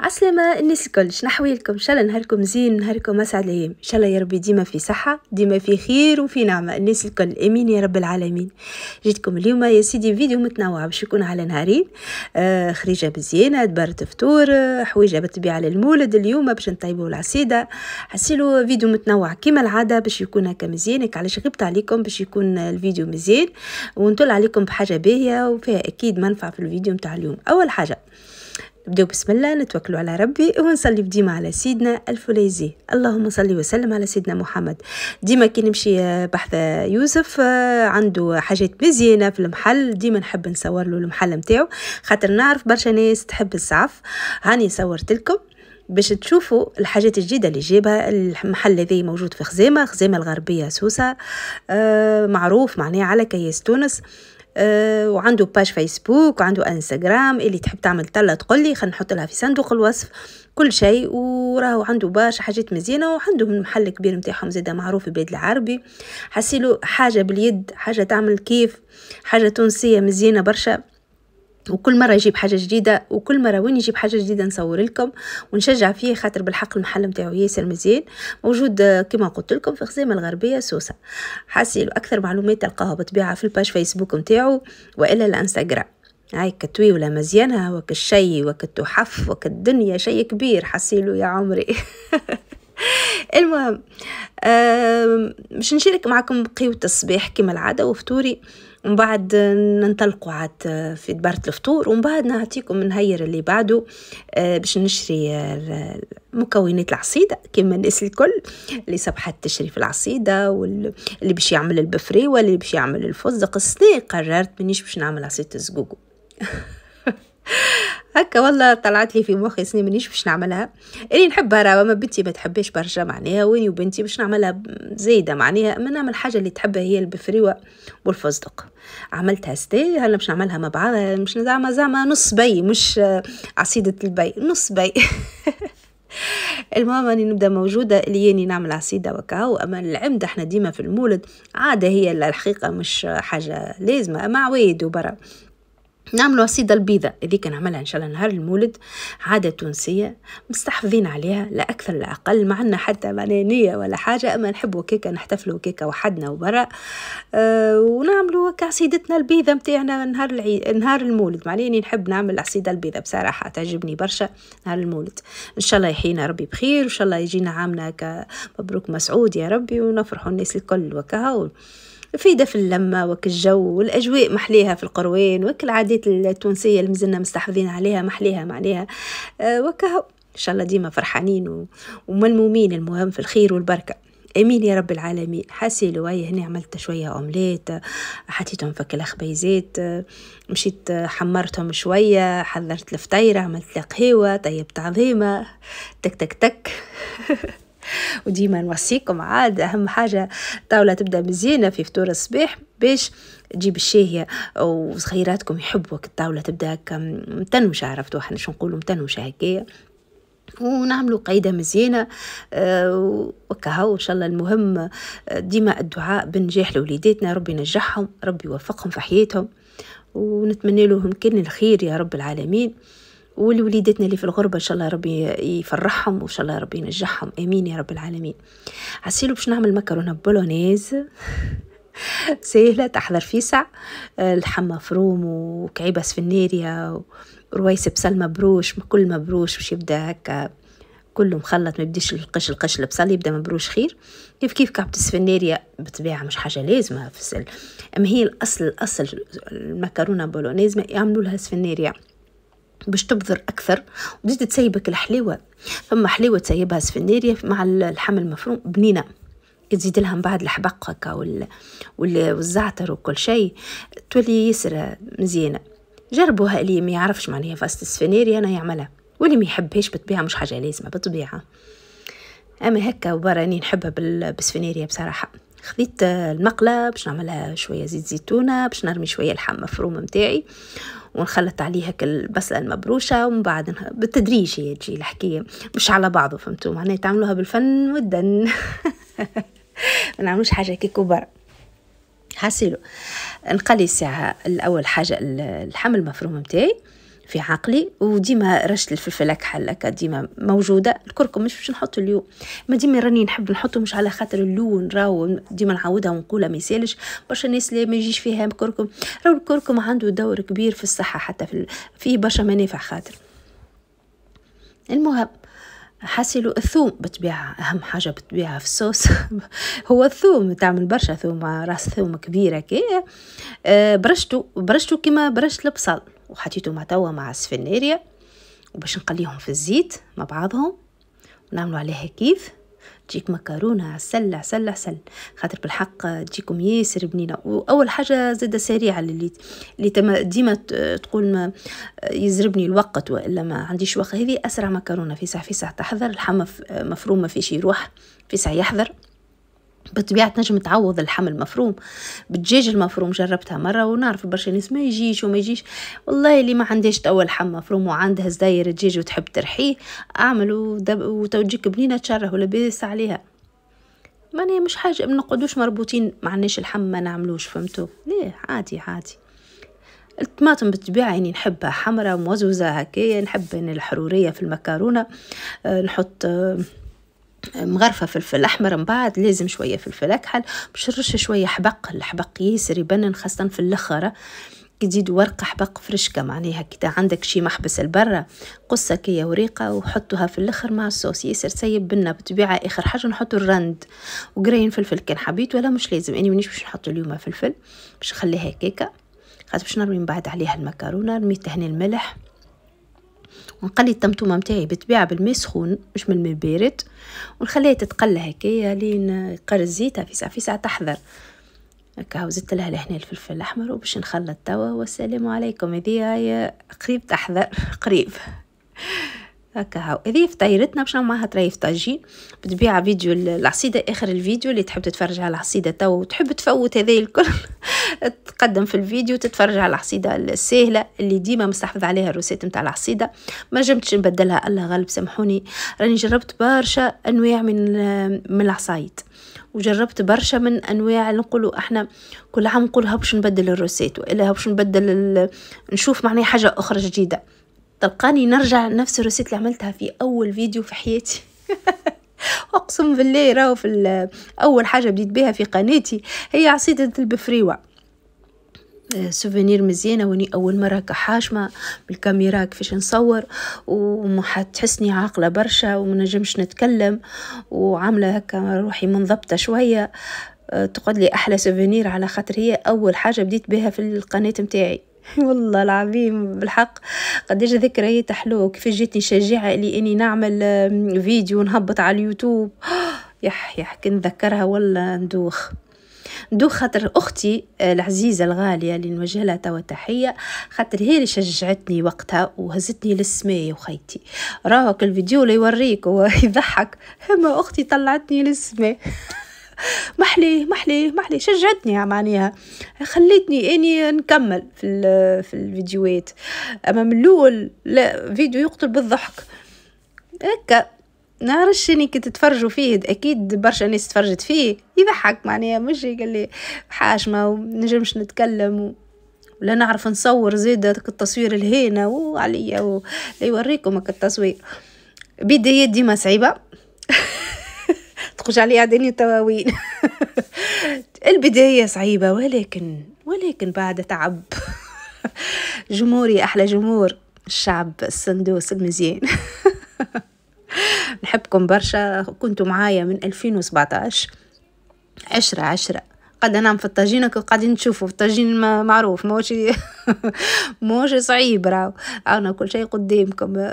عسلامة الناس الكل شنحويلكم ان شاء الله نهاركم زين نهاركم اسعد الايام ان شاء الله يا ربي ديما في صحة ديما في خير وفي نعمة الناس الكل امين يا رب العالمين جيتكم اليوم يا سيدي فيديو متنوع باش يكون على نهارين آه خريجة مزيانة دبرت فطور آه حويجة بالطبيعة للمولد اليوم باش نطيبوا العصيدة حسيلو فيديو متنوع كما العادة باش يكون هكا مزيان علاش غبت عليكم باش يكون الفيديو مزيان ونطل عليكم بحاجة باهية وفيها اكيد منفعة في الفيديو متاع اليوم اول حاجة نبداو بسم الله نتوكلوا على ربي ونصلي ديما على سيدنا الفليزي اللهم صلي وسلم على سيدنا محمد ديما كي نمشي آه، بحث آه، يوسف آه، عنده حاجات مزيانه في المحل ديما نحب نصور له المحل نتاعو خاطر نعرف برشا ناس تحب السعف هاني صورت لكم باش تشوفوا الحاجات الجديدة اللي جابها المحل الذي موجود في خزيمة خزيمة الغربية سوسة آه معروف معناه على كياس تونس آه، وعنده باج فيسبوك وعنده انستغرام اللي تحب تعمل تلا تقول لي خلينا نحط لها في صندوق الوصف كل شيء وراهو عنده برشا حاجات مزيانه وعندهم محل كبير نتاعهم زاده معروف في البلاد العربي حسيلو حاجه باليد حاجه تعمل كيف حاجه تونسيه مزيانه برشا وكل مره يجيب حاجه جديده وكل مره وين يجيب حاجه جديده نصور لكم ونشجع فيه خاطر بالحق المحل نتاعو ياسر مزيان موجود آه، كما قلت لكم في خزيمه الغربيه سوسه حاسيل اكثر معلومات تلقاها بالطبيعه في الباج فيسبوك نتاعو والا الانستغرام هاي كتوي ولا مزيانها وك الشي وك التحف وك الدنيا شي كبير حسيلو يا عمري المهم باش نشارك معكم قيوة الصباح كما العادة وفطوري ومن بعد ننطلقوا عاد آه، في دبارة الفطور ومن بعد نعطيكم نهير اللي بعده آه، باش نشري آه، مكونات العصيدة كما الناس الكل اللي صبحت تشري في العصيدة واللي باش يعمل البفري واللي باش يعمل الفستق السنة قررت مانيش باش نعمل عصيدة الزقوقو هكا والله طلعت لي في مخي سني منيش باش نعملها اللي نحبها راهو ما بنتي ما تحبش برشا معناها ويني وبنتي باش نعملها زايده معناها ما نعمل حاجه اللي تحبها هي البفريوه والفستق عملتها ستي هلا باش نعملها مع بعضها مش زعما زعما نص بي مش عصيده البي نص بي المهم اني نبدا موجوده اللي نعمل عصيده وكاو اما العمده احنا ديما في المولد عاده هي الحقيقه مش حاجه لازمه اما عوايد وبرا نعملوا عصيدة البيضة هذيك نعملها إن شاء الله نهار المولد عادة تونسية مستحفظين عليها لا أكثر لا أقل ما عندنا حتى منانية ولا حاجة أما نحبوا كيكة نحتفلوا كيكة وحدنا وبرا أه ونعملوا كعصيدتنا البيضة متاعنا نهار العيد نهار المولد معناني نحب نعمل عصيدة البيضة بصراحة تعجبني برشا نهار المولد إن شاء الله يحيينا ربي بخير وإن شاء الله يجينا عامنا مبروك مسعود يا ربي ونفرحوا الناس الكل وكهو مفيدة في اللمة الجو والأجواء محليها في القروين العادات التونسية اللي مازلنا مستحفظين عليها محليها معليها آه، وكه إن شاء الله ديما فرحانين وملمومين المهم في الخير والبركة امين يا رب العالمين حاسيلو هاي هنا عملت شويه اومليت حطيتهم فك الخبيزات آه، مشيت آه، حمرتهم شويه حضرت الفطيره عملت لقهوه طيبت عظيمه تك تك تك وديما نوصيكم عاد أهم حاجة طاولة تبدأ مزيانة في فطور الصباح باش تجيب الشاهية وصغيراتكم يحبوا الطاولة تبدأ هكا متنوشة عرفتوا احنا شو نقولوا متنوشة هكايا ونعملوا قايده مزيانه أه وكهو ان شاء الله المهم آه، ديما الدعاء بنجاح لوليداتنا ربي ينجحهم ربي يوفقهم في حياتهم ونتمنى لهم كل الخير يا رب العالمين ولوليداتنا اللي في الغربة إن شاء الله ربي يفرحهم وإن شاء الله ربي ينجحهم آمين يا رب العالمين عسيلو باش نعمل مكرونة بولونيز سهلة تحضر فيسع آه، لحم مفروم وكعيبة سفنيريا ورويس بصل مبروش كل مبروش باش يبدا هكا كله مخلط ما يبديش القش القش البصل يبدا مبروش خير كيف كيف كعبة السفنيريا بطبيعة مش حاجة لازمة في السل أما هي الأصل الأصل المكرونة بولونيز ما يعملوا لها سفنيريا باش تبذر اكثر وتزيد تسيبك الحليوه فما حليوه تسيبها سفنيريا مع اللحم المفروم بنينه تزيد لها من بعد الحبق هكا وال... والزعتر وكل شيء تولي يسرى مزيانه جربوها اللي ما يعرفش معناها فاست السفنيري انا يعملها واللي ما يحبهاش بالطبيعه مش حاجه لازمه بالطبيعه اما هكا وبراني نحبها بالسفنيريا بصراحه خذيت المقله باش نعملها شويه زيت زيتونه باش نرمي شويه الحم مفروم متاعي ونخلط عليها كل البصله المبروشه ومن بعد بالتدريج هي تجي الحكايه مش على بعضه فهمتوا معناها تعملوها بالفن والدن ما نعملوش حاجه كي كبر حاسيلو نقلي الساعه الاول حاجه اللحم المفروم متاعي في عقلي وديما رشة الفلفل كحل هكا ديما موجوده الكركم مش باش نحط اليوم ما ديما راني نحب نحطه مش على خاطر اللون راهو ديما نعاودها ونقولها ما يسالش برشا ناس اللي ما يجيش فيها الكركم راهو الكركم عنده دور كبير في الصحه حتى في في برشا منافع خاطر المهم حاسلو الثوم بتبيع أهم حاجة بتبيعها في الصوص هو الثوم تعمل برشا ثوم راس ثوم كبيرة آه، كي برشتو برشتو كيما برشت البصل مع توا مع السفناريا وباش نقليهم في الزيت مع بعضهم ونعملوا عليها كيف تجيك مكرونة عسل عسل عسل خاطر بالحق تجيكم ياسر بنينة وأول حاجة زادة سريعة اللي اللي ديما تقول ما يزربني الوقت وإلا ما عنديش وقت هذه أسرع مكرونة في ساعة في ساعة تحضر الحمى مفرومة في شي يروح في ساعة يحضر بالطبيعة تنجم تعوض الحمل المفروم بالدجاج المفروم جربتها مرة ونعرف برشا ناس ما يجيش وما يجيش والله اللي ما عندهاش توا لحم مفروم وعندها زداير دجاج وتحب ترحيه اعمل وتوجيك بنينة تشره بيس عليها معناها مش حاجة ما نقعدوش مربوطين معناش الحم ما نعملوش فهمتو ليه عادي عادي الطماطم بالطبيعة يعني نحبها حمرة موزوزة هكايا نحب الحرورية في المكرونة آه، نحط آه، مغرفة فلفل أحمر من بعد لازم شوية فلفل أكحل باش نرش شوية حبق الحبق ياسر يبنن خاصة في الاخر كي تزيد ورقة حبق فرشكة معناها كي عندك شي محبس البرة قصة كي وريقة وحطها في الاخر مع الصوص ياسر سيب بنا بطبيعة اخر حاجة نحطو الرند وقراين فلفل كان حبيت ولا مش لازم اني مانيش باش نحط اليوم فلفل باش نخليها هكاكا خاطر باش نرمي من بعد عليها المكرونة رميت هنا الملح ونقلي الطمطومه نتاعي بالطبيعه بالماء سخون مش من الماء بارد ونخليها تتقلى هكايا لين يقر زيتها في ساعه تحضر هكا وزدت لها لهنا الفلفل الاحمر وباش نخلط توا والسلام عليكم هذه هي قريب تحضر قريب هكا هاو هذه فطيرتنا باش معها تريف طاجين بتبيع فيديو العصيده اخر الفيديو اللي تحب تتفرج على العصيده تو وتحب تفوت هذا الكل تقدم في الفيديو تتفرج على العصيده السهله اللي ديما مستحفظ عليها الروسيت نتاع العصيده ما جمتش نبدلها الله غالب سامحوني راني جربت برشا انواع من من العصايد وجربت برشا من انواع اللي نقولوا احنا كل عام نقولها باش نبدل الروسيت والا باش نبدل نشوف معناها حاجه اخرى جديده تلقاني نرجع نفس الروسيت اللي عملتها في اول فيديو في حياتي اقسم بالله راهو في اول حاجه بديت بها في قناتي هي عصيده البفريوه آه، سوفينير مزيانه واني اول مره كحاشمه بالكاميرا كيفاش نصور ومحتحسني تحسني عاقله برشا وما نجمش نتكلم وعامله هكا روحي منضبطه شويه آه، تقعد لي احلى سوفينير على خاطر هي اول حاجه بديت بها في القناه متاعي والله العظيم بالحق قديش ذكريات حلوه كيفاش جاتني شجاعه لي اني نعمل فيديو نهبط على اليوتيوب يح يح كنتذكرها والله ندوخ ندوخ خاطر اختي آه، العزيزه الغاليه اللي نوجه لها توا تحيه خاطر هي اللي شجعتني وقتها وهزتني للسماء وخيتي راهو الفيديو اللي يوريك ويضحك اما اختي طلعتني للسماء محلي محلي محلي شجعتني معناها خليتني اني نكمل في في الفيديوهات اما من الاول لا فيديو يقتل بالضحك هكا نعرفش اني كنت تتفرجوا فيه اكيد برشا ناس تفرجت فيه يضحك معناها مش قال لي حاشمه ونجمش نتكلم و... ولا نعرف نصور زيادة التصوير الهينة وعليا و... ليوريكم التصوير بدايات ديما صعيبة تخرج عليها دنيا تواوين البداية صعيبة ولكن ولكن بعد تعب جمهوري أحلى جمهور الشعب السندوس المزيان نحبكم برشا كنتوا معايا من 2017 عشرة عشرة قد نعم في الطاجين قاعدين نشوفوا في الطاجين معروف موشي موشي صعيب راو أنا كل شيء قدامكم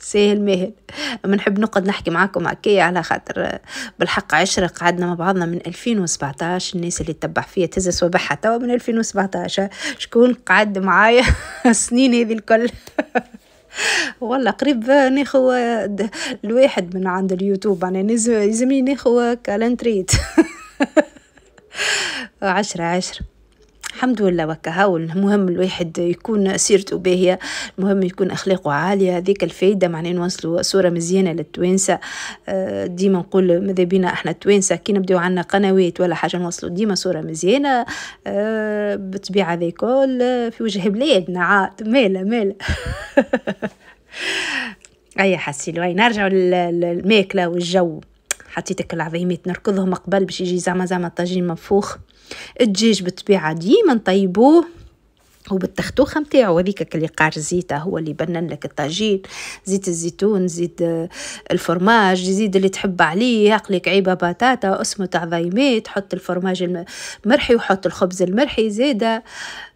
ساهل ماهل أما نحب نقعد نحكي معاكم هكايا على خاطر بالحق عشرة قعدنا مع بعضنا من 2017 الناس اللي تتبع فيا تهز صوابعها توا من 2017 شكون قعد معايا السنين هذه الكل والله قريب ناخو الواحد من عند اليوتيوب انا يعني لازم ناخو كالنتريت عشرة عشرة الحمد لله وكها المهم الواحد يكون سيرته باهية المهم يكون أخلاقه عالية هذيك الفايدة معناه نوصلوا صورة مزيانة للتوانسة آه، ديما نقول ماذا بينا احنا التوانسة كي نبداو عندنا قنوات ولا حاجة نوصلوا ديما صورة مزيانة آه، بالطبيعة ذيكول آه، في وجه بلادنا عاد مالا مالا اي حسيلو اي نرجع للماكله والجو حطيتك العظيمات نركضهم قبل باش يجي زعما زعما الطاجين منفوخ الدجاج بالطبيعه ديما نطيبوه وبالتختوخه نتاعو هذيك اللي قار زيته هو اللي بنن لك الطاجين زيت الزيتون زيت الفرماج زيد اللي تحب عليه عقلك عيبه بطاطا اسمه عظيمات حط الفرماج المرحي وحط الخبز المرحي زيده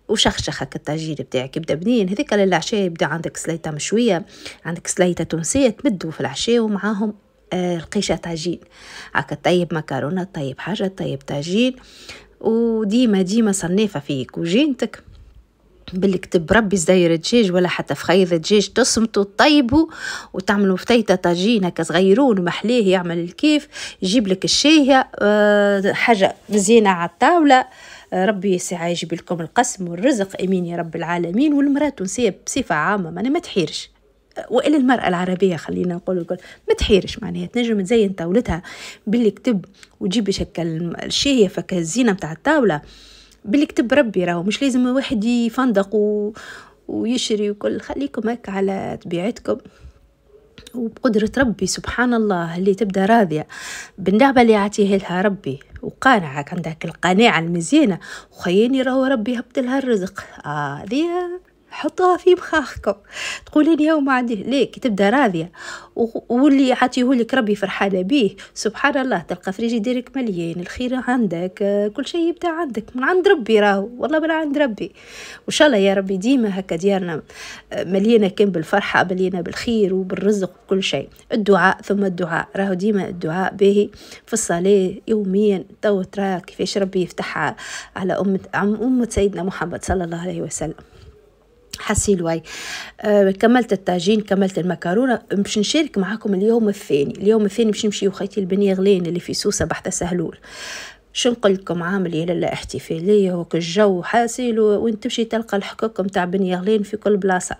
وشخشخ الطاجين بتاعك يبدا بنين هذيك للعشاء يبدا عندك سليطه مشويه عندك سليطه تونسيه تمدوا في العشاء ومعاهم آه، رقيشه طاجين هكا طيب مكرونه طيب حاجه طيب طاجين وديما ديما صنافه فيك وجينتك باللي كتب ربي زاير دجاج ولا حتى فخيض دجاج تصمتو طيبو وتعملوا فتيتة طاجين هكا صغيرون ومحليه يعمل الكيف يجيب لك الشيه آه، حاجة مزيانة على الطاولة آه، ربي ساعة يجيب لكم القسم والرزق امين يا رب العالمين والمرات تنسيه بصفة عامة ما ما تحيرش وإلى المرأة العربية خلينا نقول الكل ما تحيرش معناها تنجم تزين طاولتها باللي كتب وتجيب شكل الشهية فك الزينة متاع الطاولة باللي كتب ربي راهو مش لازم واحد يفندق و... ويشري وكل خليكم هيك على طبيعتكم وبقدرة ربي سبحان الله اللي تبدا راضية بالنعمة اللي يعطيها لها ربي وقانعة عندك القناعة المزيانة وخياني راهو ربي هبط لها الرزق آه حطوها في مخاخكم تقولي اليوم ما عندي ليه تبدا راضيه واللي لك ربي فرحانه بيه سبحان الله تلقى فريجي ديرك مليان الخير عندك كل شيء يبدا عندك من عند ربي راهو والله من عند ربي وان شاء الله يا ربي ديما هكا ديارنا مليانه كان بالفرحه مليانه بالخير وبالرزق وكل شيء الدعاء ثم الدعاء راهو ديما الدعاء به في الصلاه يوميا تو ترى كيفاش ربي يفتحها على امه عم امه سيدنا محمد صلى الله عليه وسلم حسي واي آه كملت الطاجين كملت المكرونه باش نشارك معاكم اليوم الثاني اليوم الثاني باش نمشي وخيتي البنيه غلين اللي في سوسه بحثة سهلول شو نقول لكم عامل يا لالا احتفاليه وك الجو حاسيل وين تمشي تلقى الحكوك متاع بني غلين في كل بلاصه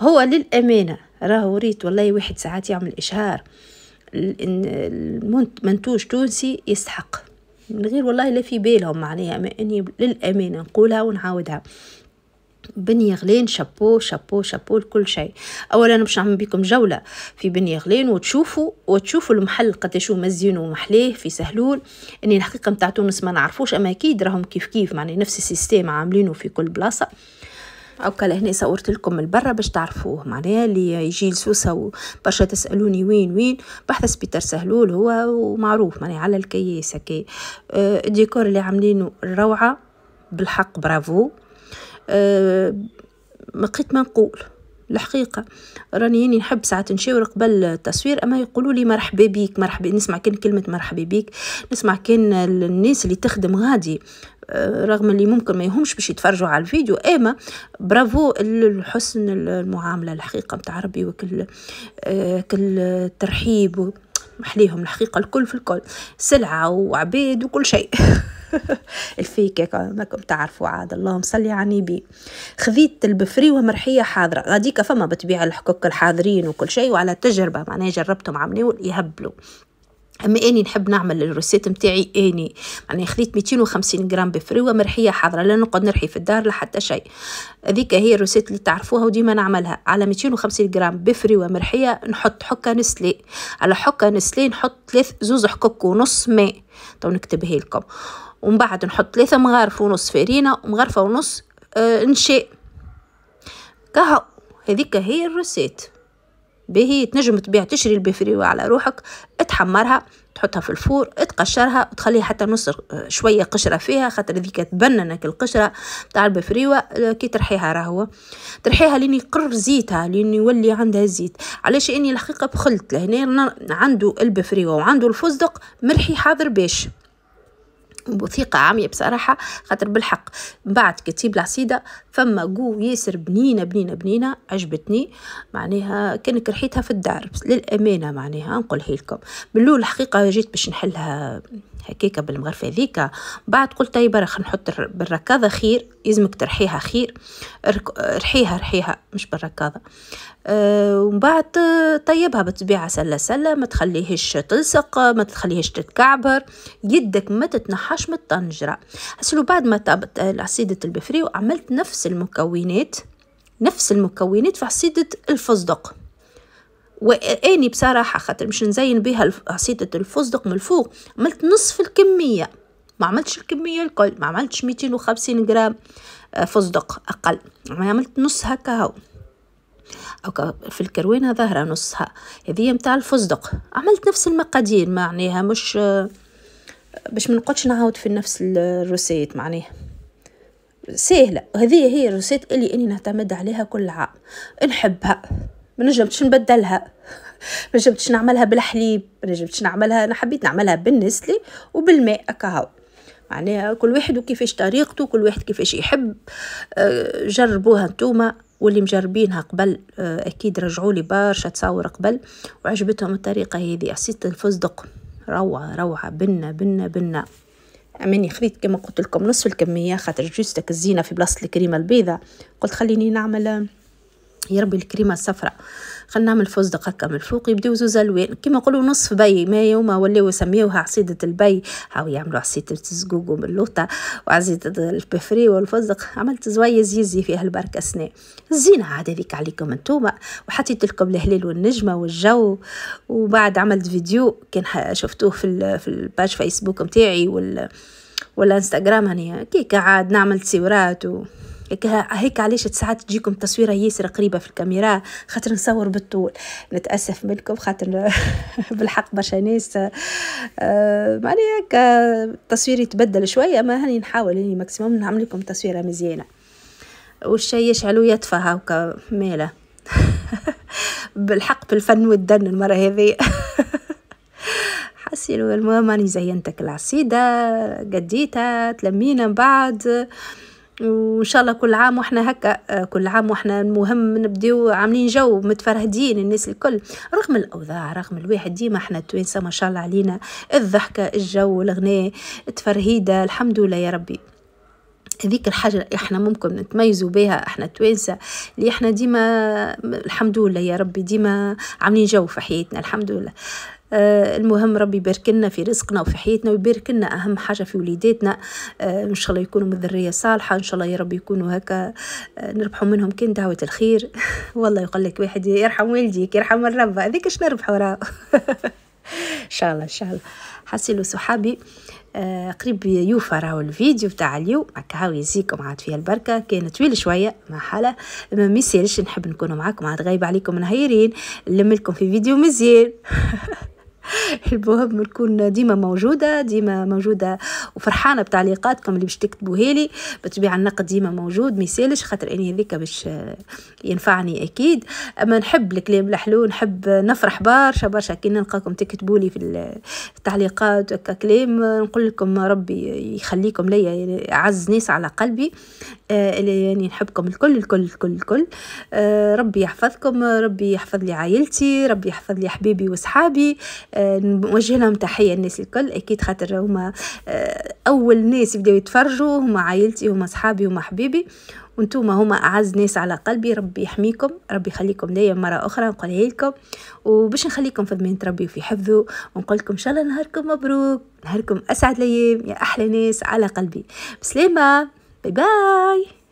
هو للامانه راهو ريت والله واحد ساعات يعمل اشهار المنتوج تونسي يستحق من غير والله لا في بالهم معناها اما اني للامانه نقولها ونعاودها بني غلين شابو شابو شابو لكل شيء اولا باش نعمل بكم جوله في بني غلين وتشوفوا وتشوفوا المحل قداش هو مزيون ومحليه في سهلول اني يعني الحقيقه نتاع تونس ما نعرفوش اما اكيد راهم كيف كيف معناها نفس السيستم عاملينه في كل بلاصه اوكا لهنا صورت لكم من برا باش تعرفوه معناها اللي يجي لسوسه برشا تسالوني وين وين بحث بيتر سهلول هو ومعروف معناها على الكياس كي آه، الديكور اللي عاملينه روعه بالحق برافو آه، قيت ما نقول الحقيقه راني يعني نحب ساعات نشاور قبل التصوير اما يقولوا لي مرحبا بيك مرحبا نسمع كان كلمه مرحبا بيك نسمع كان الناس اللي تخدم غادي آه، رغم اللي ممكن ما يهمش باش يتفرجوا على الفيديو اما برافو الحسن المعامله الحقيقه متاع ربي وكل آه، كل الترحيب محليهم الحقيقه الكل في الكل سلعه وعبيد وكل شيء الفيكة كما تعرفوا عاد اللهم صلي على النبي خذيت البفري ومرحية حاضرة غاديكا فما بتبيع الحكوك الحاضرين وكل شيء وعلى التجربة معناها جربتهم عملوا يهبلوا اما اني نحب نعمل الروسيت متاعي اني يعني خذيت 250 غرام بفري ومرحيه حاضره لا نقعد نرحي في الدار لحتى شيء هذيك هي الروسيت اللي تعرفوها وديما نعملها على 250 غرام بفري ومرحيه نحط حكه نسلي على حكه نسلي نحط ثلاث زوز حكوك ونص ماء تو نكتبها لكم ومن بعد نحط ثلاثة مغارف ونص فارينة ومغارفة ونص آه نشاء كهو هذيك هي الرسيت باهي تنجم تبيع تشري البيفريو على روحك تحمرها تحطها في الفور تقشرها وتخليها حتى نص آه، شوية قشرة فيها خاطر هذيك تبننك القشرة تاع البفريوة آه، كي ترحيها راهو ترحيها لين يقر زيتها لين يولي عندها الزيت علاش اني الحقيقة بخلت لهنا عنده البفريوة وعنده الفستق مرحي حاضر باش وثيقة عامية بصراحة خاطر بالحق بعد كتيب العصيدة فما جو ياسر بنينة بنينة بنينة عجبتني معناها كانك رحيتها في الدار للأمانة معناها نقول لكم من الحقيقة جيت باش نحلها هكاك بالمغرفه ذيكا بعد قلت طيب برا نحط بالركاضه خير يلزمك ترحيها خير رحيها رحيها مش بالركاضه آه، ومن بعد طيبها بالطبيعه سله سله ما تخليهش تلصق ما تخليهش تتكعبر يدك ما تتنحش من الطنجره حسلو بعد ما طابت عصيده البفري وعملت نفس المكونات نفس المكونات في عصيده الفستق واني بصراحه خاطر باش نزين بها عصيده الفستق من الفوق عملت نصف الكميه ما عملتش الكميه الكل ما عملتش 250 غرام آه، فستق اقل ما عملت نص هكا هو أو في الكروينه ظاهره نصها هذه متاع الفستق عملت نفس المقادير معناها مش آه، باش ما نقعدش نعاود في نفس الروسيت معناها سهله هذه هي الروسيت اللي اني نعتمد عليها كل عام نحبها ما نجمتش نبدلها ما جبتش نعملها بالحليب ما جبتش نعملها انا حبيت نعملها بالنسلي وبالماء كهو معناها كل واحد وكيفاش طريقته كل واحد كيفاش يحب آه، جربوها نتوما واللي مجربينها قبل آه، اكيد رجعوا لي برشا تصاور قبل وعجبتهم الطريقه هذه حسيت الفستق روعه روعه بنا بنا بنا اماني خذيت كما قلت لكم نصف الكميه خاطر جوستك الزينه في بلاصه الكريمه البيضه قلت خليني نعمل آه، يربي الكريمة الصفراء خلنا نعمل فستق هكا من الفوق يبداو زوز الوان كيما نقولوا نصف بي ما يوم ولاو يسميوها عصيدة البي هاو يعملوا عصيدة الزقوق وباللوطة وعصيدة البفري والفستق عملت زويز يزي فيها البركة سنة الزينة عاد هذيك عليكم انتوما وحطيت لكم الهلال والنجمة والجو وبعد عملت فيديو كان شفتوه في في الباج فيسبوك متاعي وال والانستغرام هني كيك عاد نعمل تصويرات و... هيك علاش ساعات تجيكم تصويره ياسر قريبه في الكاميرا خاطر نصور بالطول نتاسف منكم خاطر بالحق برشا ناس آه، معناها هكا آه، التصوير يتبدل شويه ما هاني نحاول اني ماكسيموم نعمل لكم تصويره مزيانه والشي يشعلو يطفى هاكا ماله بالحق بالفن والدن المره هذه حسيلو المهم راني زينتك العصيده قديتها تلمينا بعد وان شاء الله كل عام واحنا هكا آه، كل عام واحنا المهم نبداو عاملين جو متفرهدين الناس الكل رغم الاوضاع رغم الواحد ديما احنا التوانسه ما شاء الله علينا الضحكه الجو الغناء التفرهيده الحمد لله يا ربي هذيك الحاجة احنا ممكن نتميزوا بها احنا التوانسة اللي احنا ديما الحمد لله يا ربي ديما عاملين جو في حياتنا الحمد لله آه المهم ربي يبارك لنا في رزقنا وفي حياتنا ويبارك لنا اهم حاجه في وليداتنا آه ان شاء الله يكونوا من ذريه صالحه ان شاء الله يا ربي يكونوا هكا آه نربحوا منهم كان دعوه الخير والله يقول لك واحد يرحم والديك يرحم الرب هذيك اش نربحوا راه ان شاء الله ان شاء الله حاسيلو صحابي آه، قريب يوفى راهو الفيديو تاع اليوم هكا هاو يزيكم عاد فيها البركه كان طويل شويه ما حاله ما ميسيرش نحب نكون معاكم عاد غايبه عليكم نهيرين نلملكم في فيديو مزيان البواب نكون ديما موجوده ديما موجوده وفرحانه بتعليقاتكم اللي باش تكتبوها لي بالطبيعه النقد ديما موجود ما يسالش خاطر اني هذيك باش ينفعني اكيد اما نحب الكلام الحلو نحب نفرح برشا برشا كي نلقاكم تكتبوا لي في التعليقات وكلام كلام نقول لكم ربي يخليكم ليا يعني اعز ناس على قلبي آه، يعني نحبكم الكل الكل الكل الكل آه، ربي يحفظكم ربي يحفظ لي عائلتي ربي يحفظ لي حبيبي وصحابي آه، نوجه لهم تحية الناس الكل أكيد خاطر هما آه، أول ناس يبداو يتفرجوا هما عائلتي هما صحابي هما حبيبي وانتم هما اعز ناس على قلبي ربي يحميكم ربي يخليكم ليا مره اخرى نقولها لكم وباش نخليكم في ضمان ربي وفي حفظه ونقول لكم ان شاء الله نهاركم مبروك نهاركم اسعد الايام يا احلى ناس على قلبي بسلامه باي باي